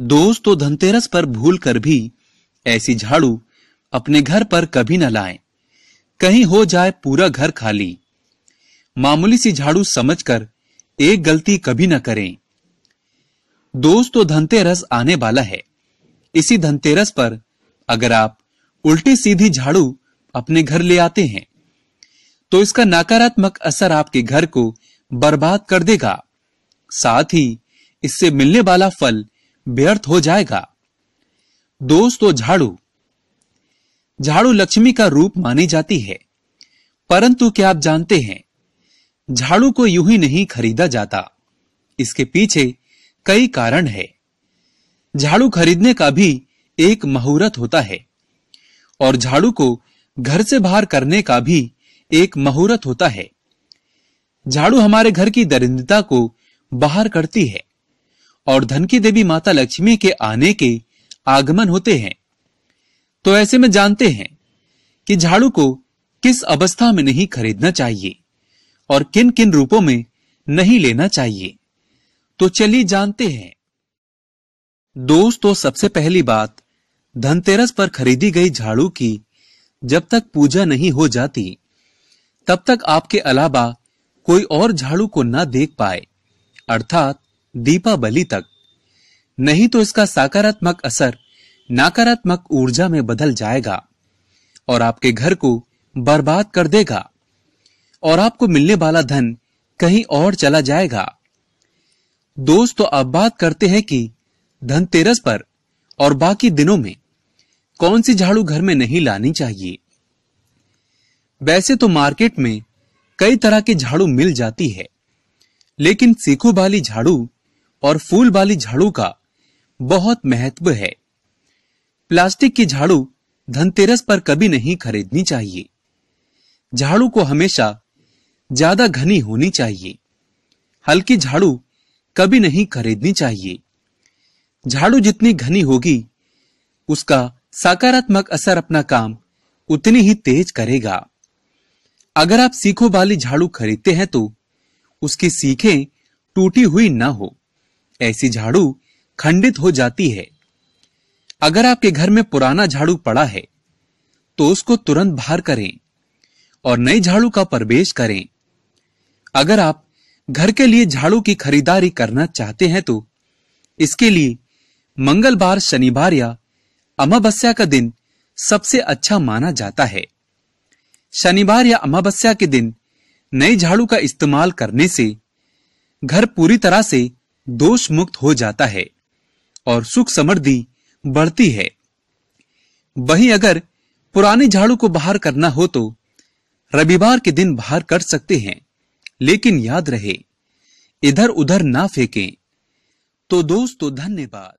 दोस्त तो धनतेरस पर भूल कर भी ऐसी झाड़ू अपने घर पर कभी न लाएं। कहीं हो जाए पूरा घर खाली मामूली सी झाड़ू समझकर एक गलती कभी न करें दोस्त तो धनतेरस आने वाला है इसी धनतेरस पर अगर आप उल्टी सीधी झाड़ू अपने घर ले आते हैं तो इसका नकारात्मक असर आपके घर को बर्बाद कर देगा साथ ही इससे मिलने वाला फल व्यर्थ हो जाएगा दोस्तों तो झाड़ू झाड़ू लक्ष्मी का रूप मानी जाती है परंतु क्या आप जानते हैं झाड़ू को यूं ही नहीं खरीदा जाता इसके पीछे कई कारण है झाड़ू खरीदने का भी एक मुहूर्त होता है और झाड़ू को घर से बाहर करने का भी एक मुहूर्त होता है झाड़ू हमारे घर की दरिंदता को बाहर करती है और धन की देवी माता लक्ष्मी के आने के आगमन होते हैं तो ऐसे में जानते हैं कि झाड़ू को किस अवस्था में नहीं खरीदना चाहिए और किन किन रूपों में नहीं लेना चाहिए तो चलिए जानते हैं दोस्तों तो सबसे पहली बात धनतेरस पर खरीदी गई झाड़ू की जब तक पूजा नहीं हो जाती तब तक आपके अलावा कोई और झाड़ू को ना देख पाए अर्थात दीपावली तक नहीं तो इसका सकारात्मक असर नकारात्मक ऊर्जा में बदल जाएगा और आपके घर को बर्बाद कर देगा और आपको मिलने वाला धन कहीं और चला जाएगा दोस्त तो अब बात करते हैं कि धनतेरस पर और बाकी दिनों में कौन सी झाड़ू घर में नहीं लानी चाहिए वैसे तो मार्केट में कई तरह की झाड़ू मिल जाती है लेकिन सीखू वाली झाड़ू और फूल वाली झाड़ू का बहुत महत्व है प्लास्टिक की झाड़ू धनतेरस पर कभी नहीं खरीदनी चाहिए झाड़ू को हमेशा ज्यादा घनी होनी चाहिए हल्की झाड़ू कभी नहीं खरीदनी चाहिए झाड़ू जितनी घनी होगी उसका सकारात्मक असर अपना काम उतनी ही तेज करेगा अगर आप सीखों वाली झाड़ू खरीदते हैं तो उसकी सीखें टूटी हुई ना हो ऐसी झाड़ू खंडित हो जाती है अगर आपके घर में पुराना झाड़ू पड़ा है तो उसको तुरंत बाहर करें और नई झाड़ू का प्रवेश करें अगर आप घर के लिए झाड़ू की खरीदारी करना चाहते हैं तो इसके लिए मंगलवार शनिवार या अमावस्या का दिन सबसे अच्छा माना जाता है शनिवार या अमावस्या के दिन नई झाड़ू का इस्तेमाल करने से घर पूरी तरह से दोष मुक्त हो जाता है और सुख समृद्धि बढ़ती है वहीं अगर पुराने झाड़ू को बाहर करना हो तो रविवार के दिन बाहर कर सकते हैं लेकिन याद रहे इधर उधर ना फेंकें तो दोस्तों तो धन्यवाद